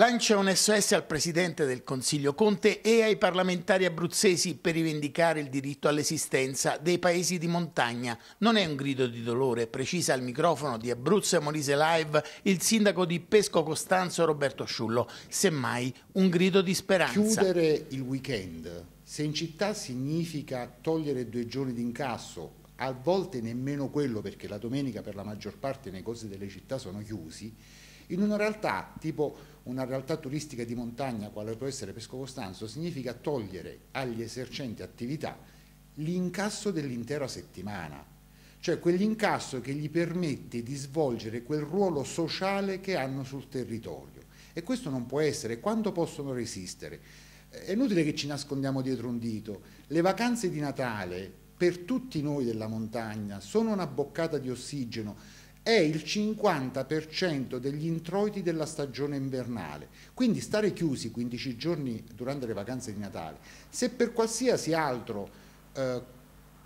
lancia un SOS al Presidente del Consiglio Conte e ai parlamentari abruzzesi per rivendicare il diritto all'esistenza dei paesi di montagna. Non è un grido di dolore, precisa al microfono di Abruzzo e Molise Live il sindaco di Pesco Costanzo Roberto Sciullo, semmai un grido di speranza. Chiudere il weekend, se in città significa togliere due giorni di incasso, a volte nemmeno quello perché la domenica per la maggior parte i negozi delle città sono chiusi, in una realtà tipo una realtà turistica di montagna quale può essere Pesco Costanzo significa togliere agli esercenti attività l'incasso dell'intera settimana, cioè quell'incasso che gli permette di svolgere quel ruolo sociale che hanno sul territorio. E questo non può essere, quanto possono resistere? È inutile che ci nascondiamo dietro un dito, le vacanze di Natale per tutti noi della montagna sono una boccata di ossigeno, è il 50% degli introiti della stagione invernale. Quindi stare chiusi 15 giorni durante le vacanze di Natale, se per qualsiasi altro eh,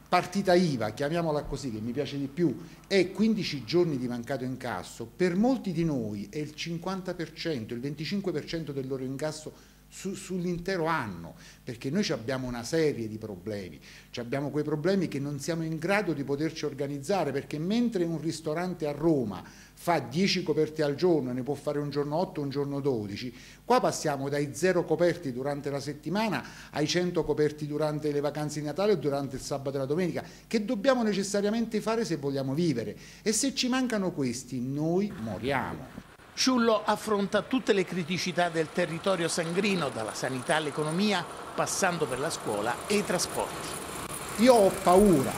partita IVA, chiamiamola così, che mi piace di più, è 15 giorni di mancato incasso, per molti di noi è il 50%, il 25% del loro incasso su, sull'intero anno, perché noi abbiamo una serie di problemi, abbiamo quei problemi che non siamo in grado di poterci organizzare, perché mentre un ristorante a Roma fa 10 coperte al giorno, ne può fare un giorno 8, un giorno 12, qua passiamo dai 0 coperti durante la settimana ai 100 coperti durante le vacanze di Natale o durante il sabato e la domenica, che dobbiamo necessariamente fare se vogliamo vivere e se ci mancano questi noi moriamo. Ciullo affronta tutte le criticità del territorio sangrino, dalla sanità all'economia, passando per la scuola e i trasporti. Io ho paura,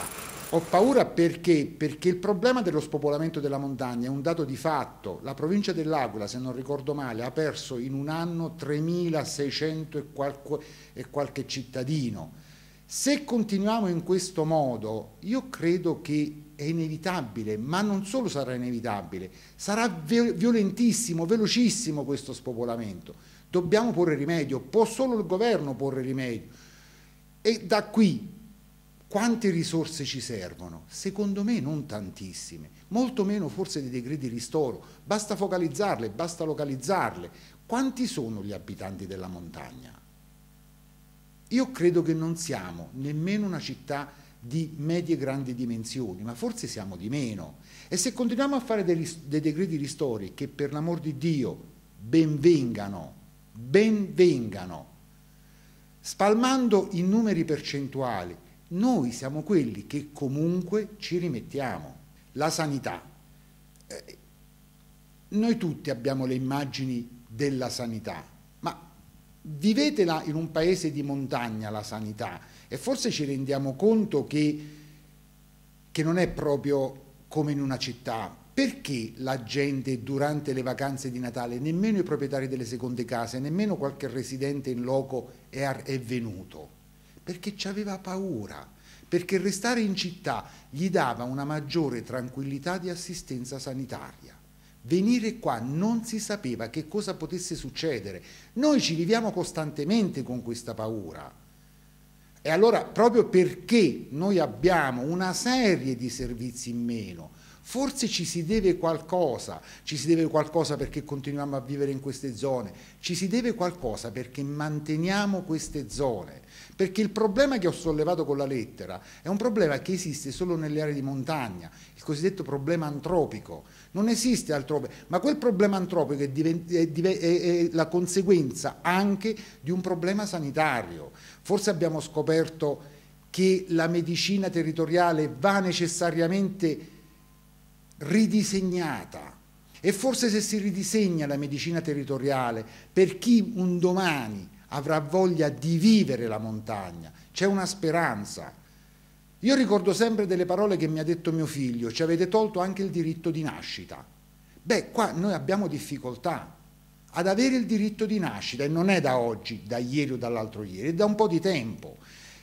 ho paura perché? Perché il problema dello spopolamento della montagna è un dato di fatto. La provincia dell'Aquila, se non ricordo male, ha perso in un anno 3.600 e qualche, e qualche cittadino se continuiamo in questo modo, io credo che è inevitabile, ma non solo sarà inevitabile, sarà violentissimo, velocissimo questo spopolamento. Dobbiamo porre rimedio, può solo il governo porre rimedio. E da qui quante risorse ci servono? Secondo me non tantissime, molto meno forse dei decreti ristoro, basta focalizzarle, basta localizzarle. Quanti sono gli abitanti della montagna? Io credo che non siamo nemmeno una città di medie e grandi dimensioni, ma forse siamo di meno. E se continuiamo a fare dei, dei decreti ristori che per l'amor di Dio benvengano, benvengano, spalmando i numeri percentuali, noi siamo quelli che comunque ci rimettiamo. La sanità. Eh, noi tutti abbiamo le immagini della sanità, vivetela in un paese di montagna la sanità e forse ci rendiamo conto che, che non è proprio come in una città. Perché la gente durante le vacanze di Natale, nemmeno i proprietari delle seconde case, nemmeno qualche residente in loco è, è venuto? Perché ci aveva paura, perché restare in città gli dava una maggiore tranquillità di assistenza sanitaria venire qua non si sapeva che cosa potesse succedere. Noi ci viviamo costantemente con questa paura. E allora proprio perché noi abbiamo una serie di servizi in meno, Forse ci si deve qualcosa, ci si deve qualcosa perché continuiamo a vivere in queste zone, ci si deve qualcosa perché manteniamo queste zone, perché il problema che ho sollevato con la lettera è un problema che esiste solo nelle aree di montagna, il cosiddetto problema antropico, non esiste altrove, ma quel problema antropico è, è, è, è la conseguenza anche di un problema sanitario. Forse abbiamo scoperto che la medicina territoriale va necessariamente ridisegnata. E forse se si ridisegna la medicina territoriale per chi un domani avrà voglia di vivere la montagna, c'è una speranza. Io ricordo sempre delle parole che mi ha detto mio figlio, ci avete tolto anche il diritto di nascita. Beh, qua noi abbiamo difficoltà ad avere il diritto di nascita e non è da oggi, da ieri o dall'altro ieri, è da un po' di tempo.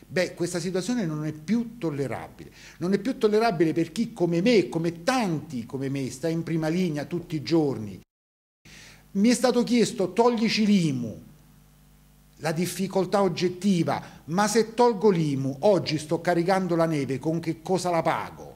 Beh, questa situazione non è più tollerabile. Non è più tollerabile per chi come me, come tanti come me, sta in prima linea tutti i giorni. Mi è stato chiesto toglici l'IMU, la difficoltà oggettiva, ma se tolgo l'IMU, oggi sto caricando la neve, con che cosa la pago?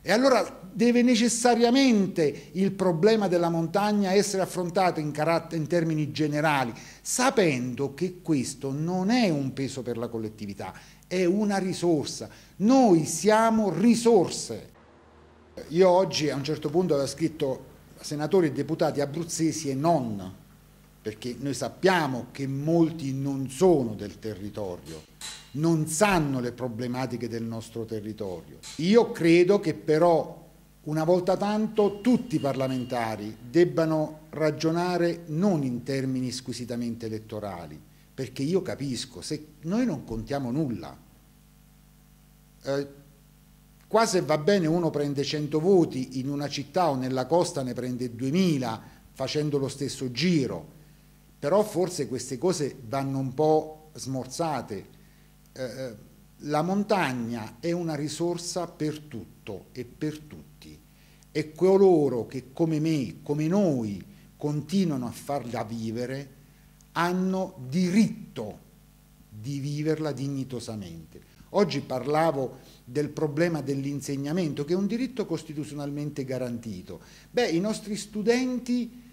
E allora deve necessariamente il problema della montagna essere affrontato in, in, termini generali, sapendo che questo non è un peso per la collettività, è una risorsa. Noi siamo risorse. Io oggi a un certo punto avevo scritto senatori e deputati abruzzesi e non, perché noi sappiamo che molti non sono del territorio non sanno le problematiche del nostro territorio. Io credo che però una volta tanto tutti i parlamentari debbano ragionare non in termini squisitamente elettorali, perché io capisco, se noi non contiamo nulla, eh, qua se va bene uno prende 100 voti in una città o nella costa ne prende 2000 facendo lo stesso giro, però forse queste cose vanno un po' smorzate, eh, eh, la montagna è una risorsa per tutto e per tutti e coloro che come me, come noi, continuano a farla vivere hanno diritto di viverla dignitosamente. Oggi parlavo del problema dell'insegnamento, che è un diritto costituzionalmente garantito. Beh, i nostri studenti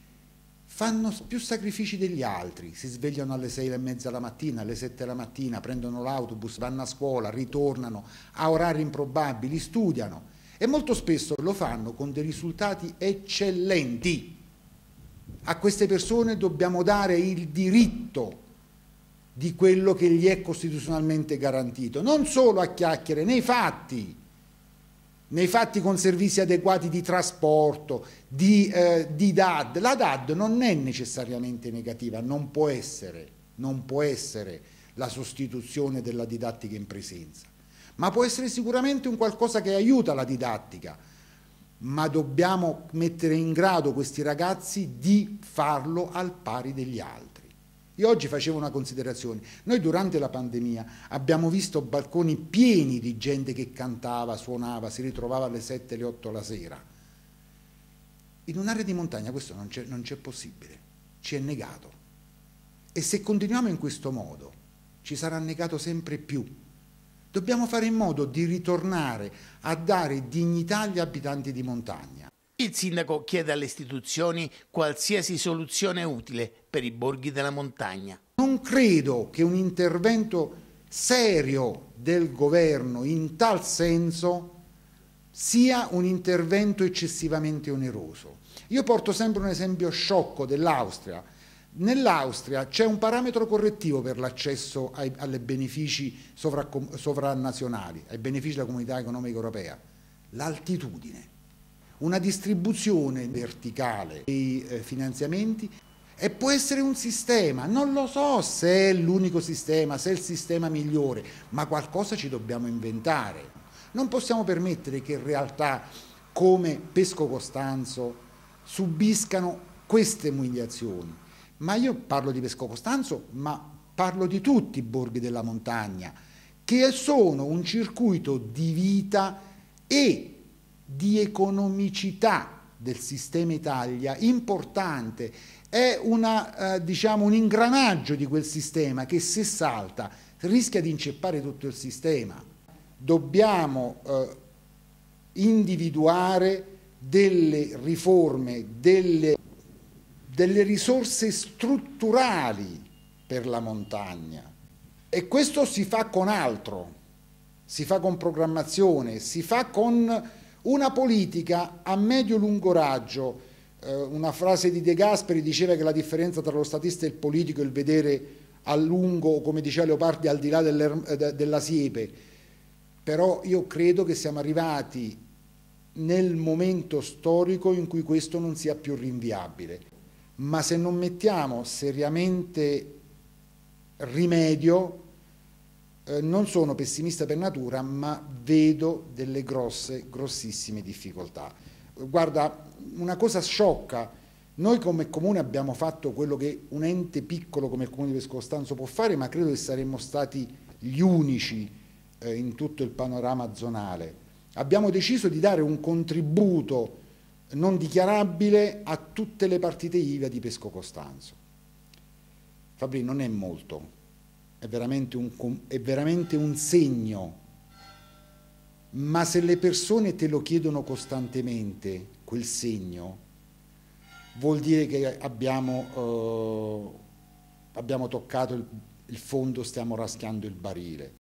fanno più sacrifici degli altri, si svegliano alle sei e mezza la mattina, alle sette della mattina, prendono l'autobus, vanno a scuola, ritornano a orari improbabili, studiano e molto spesso lo fanno con dei risultati eccellenti. A queste persone dobbiamo dare il diritto di quello che gli è costituzionalmente garantito, non solo a chiacchiere, nei fatti nei fatti con servizi adeguati di trasporto, di, eh, di, DAD. La DAD non è necessariamente negativa, non può essere, non può essere la sostituzione della didattica in presenza, ma può essere sicuramente un qualcosa che aiuta la didattica, ma dobbiamo mettere in grado questi ragazzi di farlo al pari degli altri. Io oggi facevo una considerazione, noi durante la pandemia abbiamo visto balconi pieni di gente che cantava, suonava, si ritrovava alle 7, alle 8 la sera. In un'area di montagna questo non c'è possibile, ci è negato. E se continuiamo in questo modo ci sarà negato sempre più. Dobbiamo fare in modo di ritornare a dare dignità agli abitanti di montagna. Il sindaco chiede alle istituzioni qualsiasi soluzione utile per i borghi della montagna. Non credo che un intervento serio del governo in tal senso sia un intervento eccessivamente oneroso. Io porto sempre un esempio sciocco dell'Austria. Nell'Austria c'è un parametro correttivo per l'accesso ai alle benefici sovranazionali, ai benefici della comunità economica europea, l'altitudine una distribuzione verticale dei eh, finanziamenti e può essere un sistema, non lo so se è l'unico sistema, se è il sistema migliore, ma qualcosa ci dobbiamo inventare. Non possiamo permettere che realtà come Pesco Costanzo subiscano queste umiliazioni. Ma io parlo di Pesco Costanzo, ma parlo di tutti i borghi della montagna, che sono un circuito di vita e di economicità del sistema Italia importante, è una, eh, diciamo, un ingranaggio di quel sistema che se salta rischia di inceppare tutto il sistema. Dobbiamo eh, individuare delle riforme, delle, delle risorse strutturali per la montagna e questo si fa con altro, si fa con programmazione, si fa con una politica a medio-lungo raggio, eh, una frase di De Gasperi diceva che la differenza tra lo statista e il politico è il vedere a lungo, come diceva Leopardi, al di là eh, della siepe, però io credo che siamo arrivati nel momento storico in cui questo non sia più rinviabile. Ma se non mettiamo seriamente rimedio, eh, non sono pessimista per natura, ma vedo delle grosse, grossissime difficoltà. Guarda, una cosa sciocca, noi come comune abbiamo fatto quello che un ente piccolo come il comune di Pescostanzo può fare, ma credo che saremmo stati gli unici eh, in tutto il panorama zonale. Abbiamo deciso di dare un contributo non dichiarabile a tutte le partite IVA di Pesco Costanzo. Fabri, non è molto, è veramente, un, è veramente un segno, ma se le persone te lo chiedono costantemente, quel segno, vuol dire che abbiamo, eh, abbiamo toccato il, il fondo, stiamo raschiando il barile.